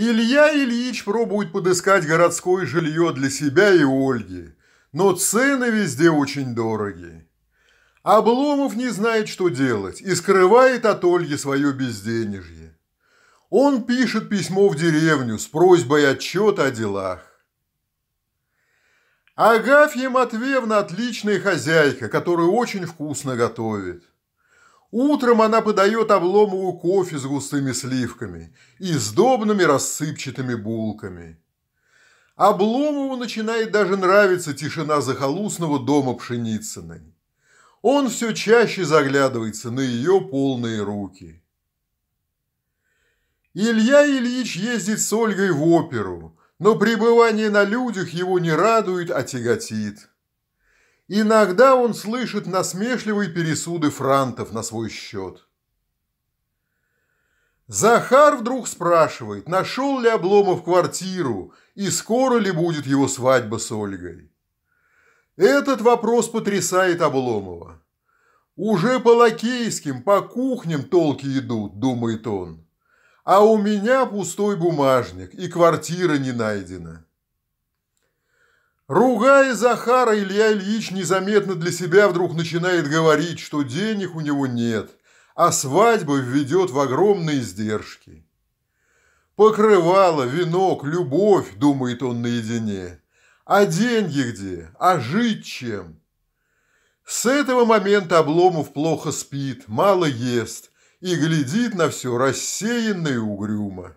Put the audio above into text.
Илья Ильич пробует подыскать городское жилье для себя и Ольги, но цены везде очень дороги. Обломов не знает, что делать, и скрывает от Ольги свое безденежье. Он пишет письмо в деревню с просьбой отчет о делах. Агафья Матвеевна отличная хозяйка, которая очень вкусно готовит. Утром она подает Обломову кофе с густыми сливками и сдобными рассыпчатыми булками. Обломову начинает даже нравиться тишина захолустного дома Пшеницыной. Он все чаще заглядывается на ее полные руки. Илья Ильич ездит с Ольгой в оперу, но пребывание на людях его не радует, а тяготит. Иногда он слышит насмешливые пересуды франтов на свой счет. Захар вдруг спрашивает, нашел ли Обломов квартиру и скоро ли будет его свадьба с Ольгой. Этот вопрос потрясает Обломова. «Уже по лакейским, по кухням толки идут», – думает он. «А у меня пустой бумажник, и квартира не найдена». Ругая Захара, Илья Ильич незаметно для себя вдруг начинает говорить, что денег у него нет, а свадьба введет в огромные издержки. Покрывало, венок, любовь, думает он наедине. А деньги где? А жить чем? С этого момента Обломов плохо спит, мало ест и глядит на все рассеянно и угрюмо.